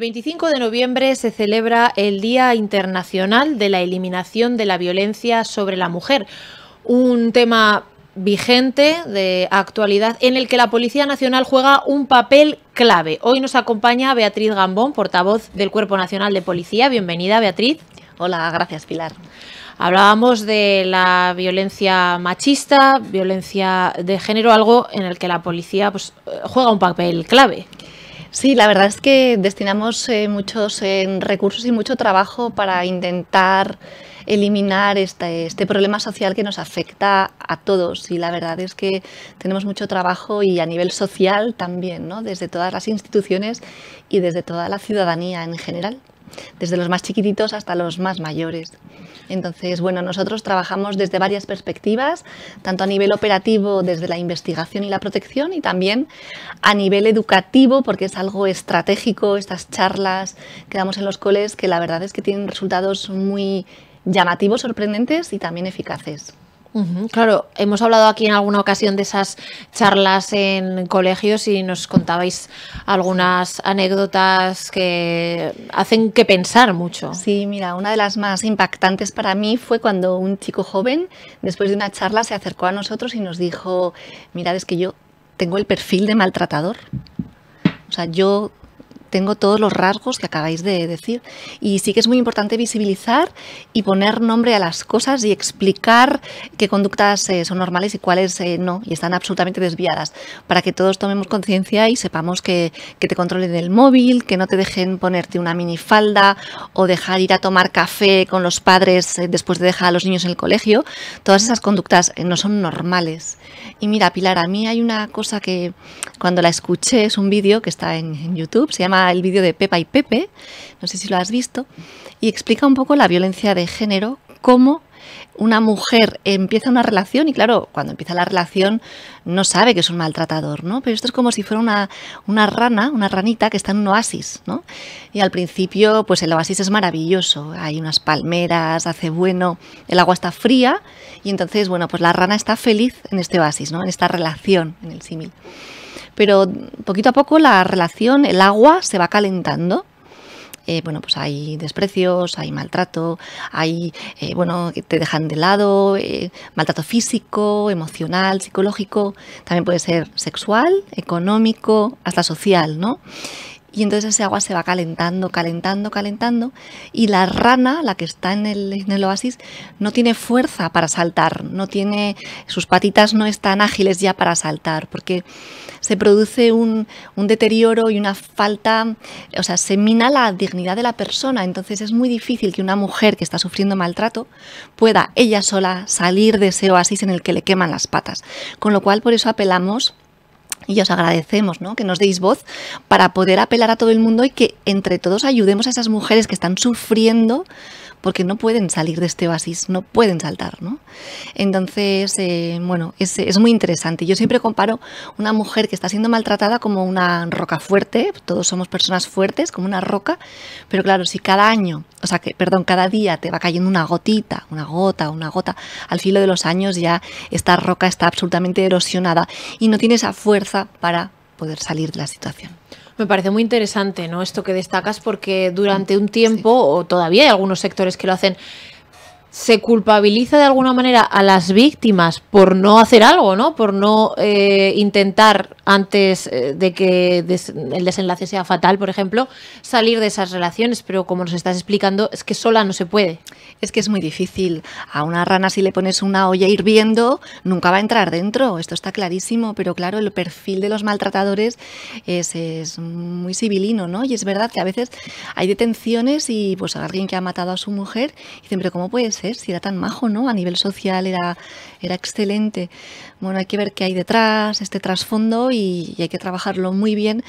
El 25 de noviembre se celebra el Día Internacional de la Eliminación de la Violencia sobre la Mujer, un tema vigente de actualidad en el que la Policía Nacional juega un papel clave. Hoy nos acompaña Beatriz Gambón, portavoz del Cuerpo Nacional de Policía. Bienvenida, Beatriz. Hola, gracias, Pilar. Hablábamos de la violencia machista, violencia de género, algo en el que la policía pues, eh, juega un papel clave. Sí, la verdad es que destinamos eh, muchos eh, recursos y mucho trabajo para intentar eliminar este, este, problema social que nos afecta a todos y la verdad es que tenemos mucho trabajo y a nivel social también, ¿no? desde todas las instituciones y desde toda la ciudadanía en general desde los más chiquititos hasta los más mayores. Entonces, bueno, nosotros trabajamos desde varias perspectivas, tanto a nivel operativo desde la investigación y la protección y también a nivel educativo, porque es algo estratégico, estas charlas que damos en los coles, que la verdad es que tienen resultados muy llamativos, sorprendentes y también eficaces claro, hemos hablado aquí en alguna ocasión de esas charlas en colegios y nos contabais algunas anécdotas que hacen que pensar mucho. Sí, mira, una de las más impactantes para mí fue cuando un chico joven, después de una charla, se acercó a nosotros y nos dijo, mirad, es que yo tengo el perfil de maltratador. O sea, yo tengo todos los rasgos que acabáis de decir. Y sí que es muy importante visibilizar y poner nombre a las cosas y explicar qué conductas eh, son normales y cuáles eh, no, y están absolutamente desviadas, para que todos tomemos conciencia y sepamos que, te controlen el móvil, que no te dejen ponerte una minifalda o dejar ir a tomar café con los padres eh, después de dejar a los niños en el colegio. Todas esas conductas no son normales. Y mira, Pilar, a mí hay una cosa que cuando la escuché, es un vídeo que está en YouTube, se llama el vídeo de Pepa y Pepe, no sé si lo has visto, y explica un poco la violencia de género, cómo una mujer empieza una relación y claro, cuando empieza la relación no sabe que es un maltratador, ¿no? Pero esto es como si fuera una, rana, una ranita que está en un oasis, ¿no? Y al principio, pues el oasis es maravilloso, hay unas palmeras, hace bueno, el agua está fría y entonces, bueno, pues la rana está feliz en este oasis, ¿no? En esta relación, en el símil pero poquito a poco la relación, el agua se va calentando. Eh, bueno, pues hay desprecios, hay maltrato, hay, eh, bueno, que te dejan de lado, eh, maltrato físico, emocional, psicológico, también puede ser sexual, económico, hasta social, ¿no? y entonces ese agua se va calentando, calentando, calentando y la rana, la que está en el, oasis, no tiene fuerza para saltar, no tiene, sus patitas no están ágiles ya para saltar porque se produce un, un deterioro y una falta, o sea, se mina la dignidad de la persona, entonces es muy difícil que una mujer que está sufriendo maltrato pueda ella sola salir de ese oasis en el que le queman las patas, con lo cual por eso apelamos y os agradecemos ¿no? que nos deis voz para poder apelar a todo el mundo y que entre todos ayudemos a esas mujeres que están sufriendo porque no pueden salir de este oasis, no pueden saltar, ¿no? Entonces, eh, bueno, es, es, muy interesante. Yo siempre comparo una mujer que está siendo maltratada como una roca fuerte, todos somos personas fuertes, como una roca, pero claro, si cada año, o sea, que, perdón, cada día te va cayendo una gotita, una gota, una gota, al filo de los años ya esta roca está absolutamente erosionada y no tiene esa fuerza para poder salir de la situación. Me parece muy interesante, ¿no? Esto que destacas, porque durante un tiempo, o todavía hay algunos sectores que lo hacen, se culpabiliza de alguna manera a las víctimas por no hacer algo, ¿no? Por no eh, intentar antes eh, de que el desenlace sea fatal, por ejemplo, salir de esas relaciones. Pero como nos estás explicando, es que sola no se puede. Es que es muy difícil. A una rana si le pones una olla hirviendo, nunca va a entrar dentro. Esto está clarísimo. Pero claro, el perfil de los maltratadores es, muy civilino, ¿no? Y es verdad que a veces hay detenciones y pues alguien que ha matado a su mujer, dicen, pero ¿cómo ser? si era tan majo, ¿no? A nivel social era, excelente. Bueno, hay que ver qué hay detrás, este trasfondo, y, hay que trabajarlo muy bien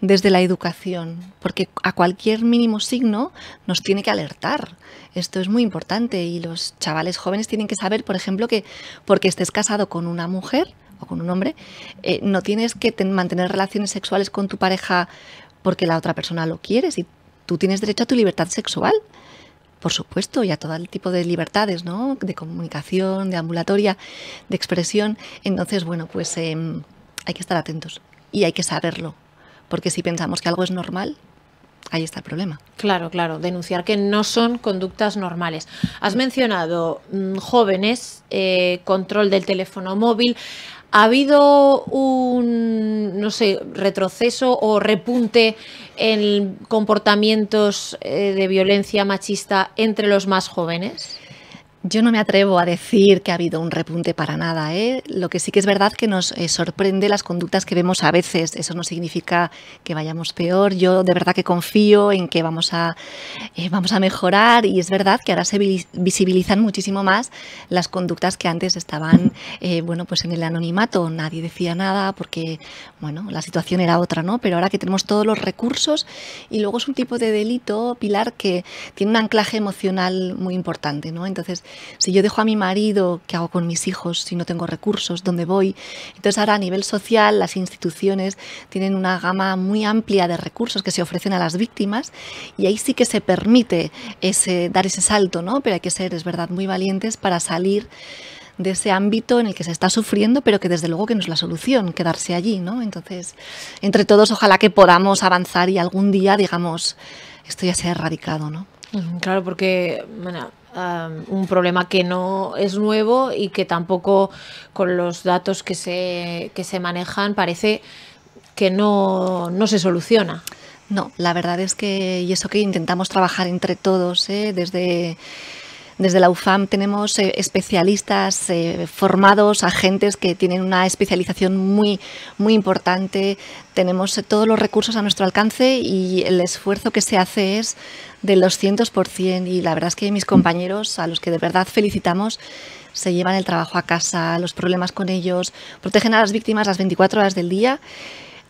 desde la educación, porque a cualquier mínimo signo nos tiene que alertar. Esto es muy importante y los chavales jóvenes tienen que saber, por ejemplo, que porque estés casado con una mujer o con un hombre, eh, no tienes que mantener relaciones sexuales con tu pareja porque la otra persona lo quiere, Y tú tienes derecho a tu libertad sexual por supuesto, y a todo el tipo de libertades, ¿no? De comunicación, de ambulatoria, de expresión. Entonces, bueno, pues em, hay que estar atentos y hay que saberlo, porque si pensamos que algo es normal, ahí está el problema. Claro, claro, denunciar que no son conductas normales. Has mencionado mm, jóvenes, eh, control del teléfono móvil. ¿Ha habido un, no sé, retroceso o repunte en comportamientos eh, de violencia machista entre los más jóvenes? Yo no me atrevo a decir que ha habido un repunte para nada. ¿eh? Lo que sí que es verdad que nos eh, sorprende las conductas que vemos a veces. Eso no significa que vayamos peor. Yo de verdad que confío en que vamos a, eh, vamos a mejorar y es verdad que ahora se visibilizan muchísimo más las conductas que antes estaban bueno, pues en el anonimato. Nadie decía nada porque bueno, la situación era otra, ¿no? pero ahora que tenemos todos los recursos y luego es un tipo de delito, Pilar, que tiene un anclaje emocional muy importante. ¿no? Entonces, si yo dejo a mi marido, ¿qué hago con mis hijos si no tengo recursos? ¿Dónde voy? Entonces ahora a nivel social las instituciones tienen una gama muy amplia de recursos que se ofrecen a las víctimas y ahí sí que se permite ese, dar ese salto, ¿no? Pero hay que ser, es verdad, muy valientes para salir de ese ámbito en el que se está sufriendo, pero que desde luego que no es la solución quedarse allí, ¿no? Entonces, entre todos, ojalá que podamos avanzar y algún día digamos esto ya sea erradicado, ¿no? Claro, porque bueno, un problema que no es nuevo y que tampoco con los datos que se, que se manejan parece que no, se soluciona. No, la verdad es que, y eso que intentamos trabajar entre todos, ¿eh? desde desde la UFAM tenemos eh, especialistas eh, formados, agentes que tienen una especialización muy, muy importante. Tenemos eh, todos los recursos a nuestro alcance y el esfuerzo que se hace es del 200%. Y la verdad es que mis compañeros, a los que de verdad felicitamos, se llevan el trabajo a casa, los problemas con ellos, protegen a las víctimas las 24 horas del día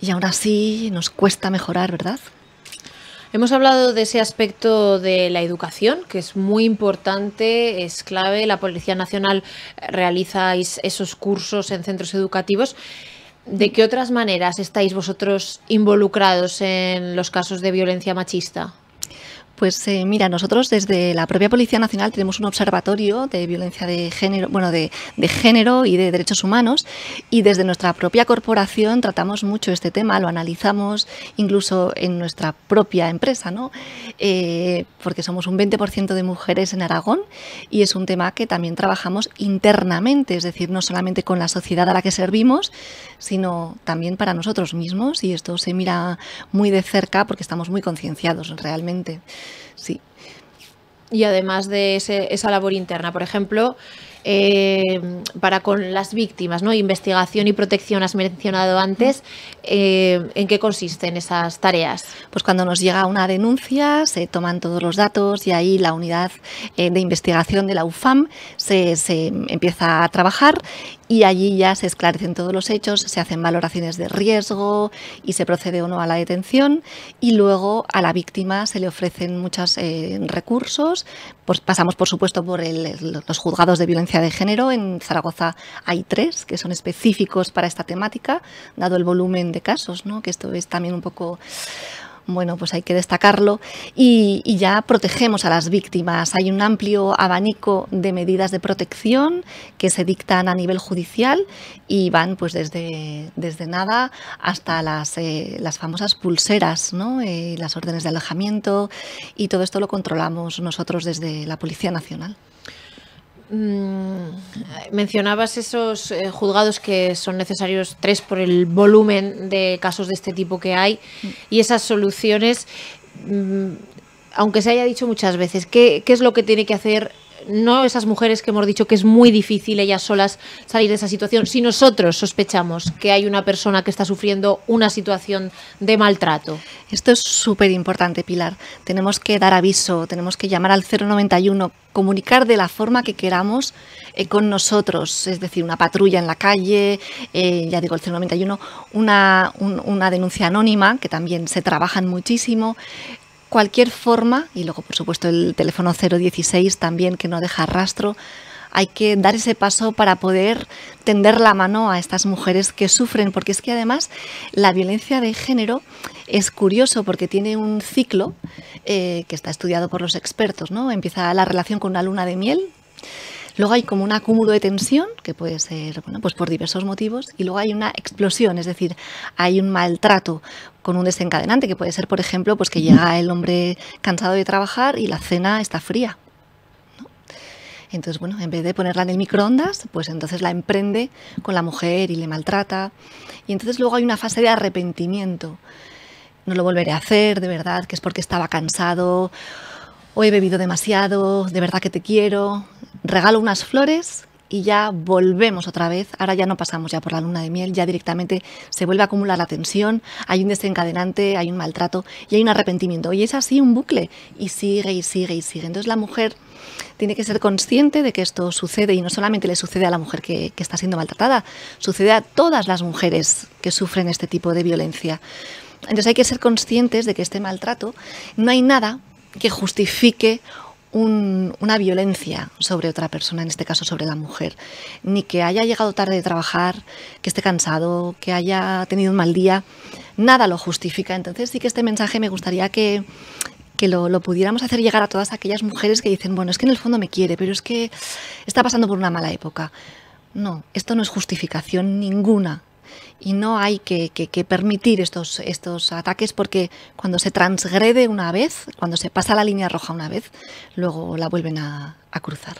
y aún así nos cuesta mejorar, ¿verdad? Hemos hablado de ese aspecto de la educación, que es muy importante, es clave. La Policía Nacional eh, realiza esos cursos en centros educativos. ¿De qué otras maneras estáis vosotros involucrados en los casos de violencia machista? Pues eh, mira, nosotros desde la propia Policía Nacional tenemos un observatorio de violencia de género, bueno, de, género y de derechos humanos, y desde nuestra propia corporación tratamos mucho este tema, lo analizamos incluso en nuestra propia empresa, ¿no? Eh, porque somos un 20% de mujeres en Aragón y es un tema que también trabajamos internamente, es decir, no solamente con la sociedad a la que servimos, sino también para nosotros mismos, y esto se mira muy de cerca porque estamos muy concienciados realmente. Sí. Y además de esa labor interna, por ejemplo, eh, para con las víctimas, ¿no? Investigación y protección has mencionado antes. Eh, ¿En qué consisten esas tareas? Pues cuando nos llega una denuncia, se toman todos los datos y ahí la unidad eh, de investigación de la UFAM se, se empieza a trabajar y allí ya se esclarecen todos los hechos, se hacen valoraciones de riesgo y se procede o no a la detención y luego a la víctima se le ofrecen muchos eh, recursos. Pues pasamos, por supuesto, por los juzgados de violencia de género. En Zaragoza hay tres que son específicos para esta temática, dado el volumen de casos, ¿no? que esto es también un poco bueno, pues hay que destacarlo, y, ya protegemos a las víctimas. Hay un amplio abanico de medidas de protección que se dictan a nivel judicial y van pues desde, desde nada hasta las, eh, las famosas pulseras, ¿no? Eh, las órdenes de alojamiento, y todo esto lo controlamos nosotros desde la Policía Nacional. Mm, mencionabas esos eh, juzgados que son necesarios tres por el volumen de casos de este tipo que hay mm. y esas soluciones, mm, aunque se haya dicho muchas veces, ¿qué, ¿qué, es lo que tiene que hacer no esas mujeres que hemos dicho que es muy difícil ellas solas salir de esa situación, si nosotros sospechamos que hay una persona que está sufriendo una situación de maltrato. Esto es súper importante, Pilar. Tenemos que dar aviso, tenemos que llamar al 091, comunicar de la forma que queramos eh, con nosotros, es decir, una patrulla en la calle, eh, ya digo el 091, una, una denuncia anónima, que también se trabajan muchísimo, cualquier forma, y luego por supuesto el teléfono 016 también que no deja rastro, hay que dar ese paso para poder tender la mano a estas mujeres que sufren, porque es que además la violencia de género es curioso porque tiene un ciclo eh, que está estudiado por los expertos, ¿no? Empieza la relación con una luna de miel Luego hay como un acúmulo de tensión, que puede ser pues por diversos motivos, y luego hay una explosión, es decir, hay un maltrato con un desencadenante, que puede ser, por ejemplo, pues que llega el hombre cansado de trabajar y la cena está fría. Entonces, bueno, en vez de ponerla en el microondas, pues entonces la emprende con la mujer y le maltrata. Y entonces luego hay una fase de arrepentimiento. No lo volveré a hacer, de verdad, que es porque estaba cansado, o he bebido demasiado, de verdad que te quiero regalo unas flores y ya volvemos otra vez. Ahora ya no pasamos ya por la luna de miel, ya directamente se vuelve a acumular la tensión, hay un desencadenante, hay un maltrato y hay un arrepentimiento. Y es así un bucle y sigue y sigue y sigue. Entonces la mujer tiene que ser consciente de que esto sucede y no solamente le sucede a la mujer que, está siendo maltratada, sucede a todas las mujeres que sufren este tipo de violencia. Entonces hay que ser conscientes de que este maltrato no hay nada que justifique una violencia sobre otra persona, en este caso sobre la mujer, ni que haya llegado tarde de trabajar, que esté cansado, que haya tenido un mal día, nada lo justifica. Entonces sí que este mensaje me gustaría que, lo, lo, pudiéramos hacer llegar a todas aquellas mujeres que dicen, bueno, es que en el fondo me quiere, pero es que está pasando por una mala época. No, esto no es justificación ninguna y no hay que, permitir estos, ataques porque cuando se transgrede una vez, cuando se pasa la línea roja una vez, luego la vuelven a, cruzar.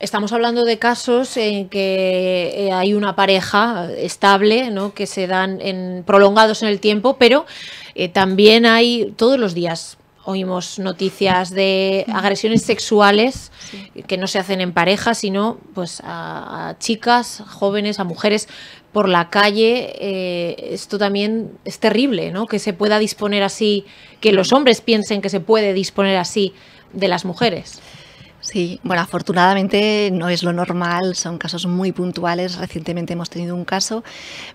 Estamos hablando de casos en que eh, hay una pareja estable, que se dan en, prolongados en el tiempo, pero eh, también hay todos los días oímos noticias de agresiones sexuales que no se hacen en pareja, sino pues a, chicas, jóvenes, a mujeres por la calle. Eh, esto también es terrible, ¿no? Que se pueda disponer así, que los hombres piensen que se puede disponer así de las mujeres. Sí, bueno, afortunadamente no es lo normal, son casos muy puntuales. Recientemente hemos tenido un caso,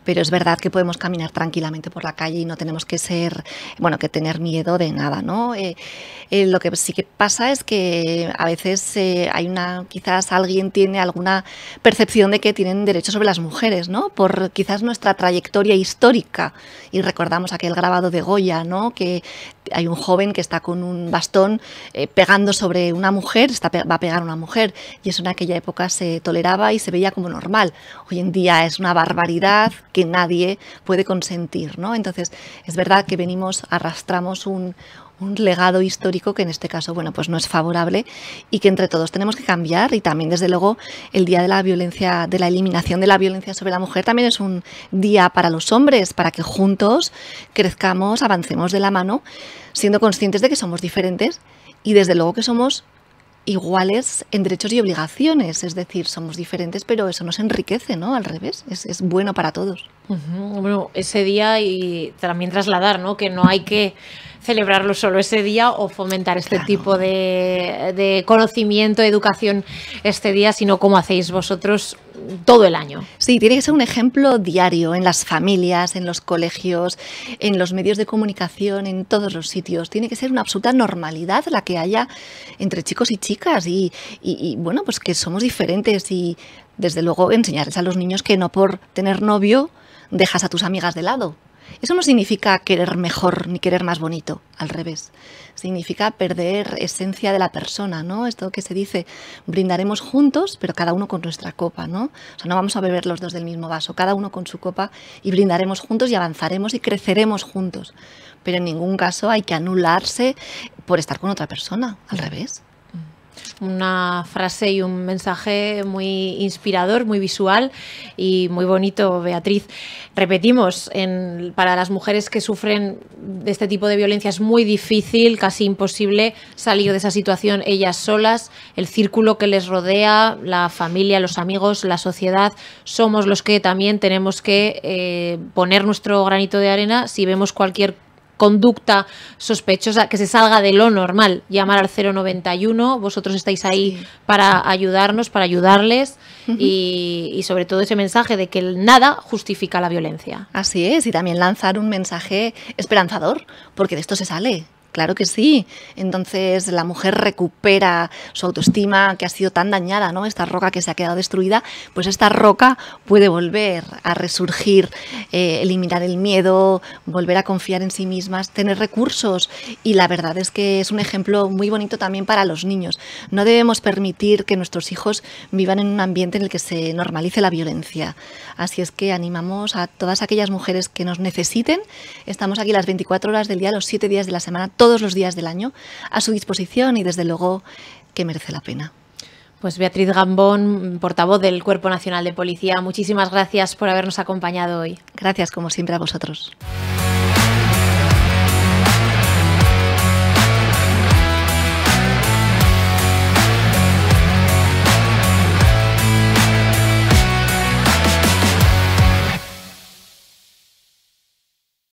pero es verdad que podemos caminar tranquilamente por la calle y no tenemos que ser, bueno, que tener miedo de nada, ¿no? Eh, eh, lo que sí que pasa es que a veces eh, hay una, quizás alguien tiene alguna percepción de que tienen derechos sobre las mujeres, ¿no? Por quizás nuestra trayectoria histórica y recordamos aquel grabado de Goya, ¿no? Que hay un joven que está con un bastón pegando sobre una mujer, está pegando va a pegar una mujer. Y eso en aquella época se toleraba y se veía como normal. Hoy en día es una barbaridad que nadie puede consentir. ¿no? Entonces, es verdad que venimos, arrastramos un, un legado histórico que en este caso, bueno, pues no es favorable y que entre todos tenemos que cambiar y también desde luego el día de la violencia, de la eliminación de la violencia sobre la mujer también es un día para los hombres, para que juntos crezcamos, avancemos de la mano, siendo conscientes de que somos diferentes y desde luego que somos iguales en derechos y obligaciones, es decir, somos diferentes, pero eso nos enriquece, ¿no? Al revés, es, bueno para todos. Bueno, ese día y también trasladar, ¿no? Que no hay que celebrarlo solo ese día o fomentar este tipo de, de conocimiento, educación este día, sino como hacéis vosotros todo el año. Sí, tiene que ser un ejemplo diario en las familias, en los colegios, en los medios de comunicación, en todos los sitios. Tiene que ser una absoluta normalidad la que haya entre chicos y chicas y, bueno, pues que somos diferentes y desde luego enseñarles a los niños que no por tener novio dejas a tus amigas de lado. Eso no significa querer mejor ni querer más bonito, al revés. Significa perder esencia de la persona, ¿no? Esto que se dice, brindaremos juntos, pero cada uno con nuestra copa, ¿no? O sea, no vamos a beber los dos del mismo vaso, cada uno con su copa y brindaremos juntos y avanzaremos y creceremos juntos. Pero en ningún caso hay que anularse por estar con otra persona, al revés una frase y un mensaje muy inspirador, muy visual y muy bonito, Beatriz. Repetimos, en, para las mujeres que sufren de este tipo de violencia es muy difícil, casi imposible salir de esa situación ellas solas. El círculo que les rodea, la familia, los amigos, la sociedad, somos los que también tenemos que eh, poner nuestro granito de arena si vemos cualquier conducta sospechosa, que se salga de lo normal. Llamar al 091, vosotros estáis ahí para ayudarnos, para ayudarles y, y, sobre todo ese mensaje de que el nada justifica la violencia. Así es, y también lanzar un mensaje esperanzador, porque de esto se sale. Claro que sí. Entonces la mujer recupera su autoestima que ha sido tan dañada, ¿no? Esta roca que se ha quedado destruida, pues esta roca puede volver a resurgir, eh, eliminar el miedo, volver a confiar en sí mismas, tener recursos. Y la verdad es que es un ejemplo muy bonito también para los niños. No debemos permitir que nuestros hijos vivan en un ambiente en el que se normalice la violencia. Así es que animamos a todas aquellas mujeres que nos necesiten. Estamos aquí las 24 horas del día, los 7 días de la semana todos los días del año a su disposición y desde luego que merece la pena. Pues Beatriz Gambón, portavoz del Cuerpo Nacional de Policía, muchísimas gracias por habernos acompañado hoy. Gracias como siempre a vosotros.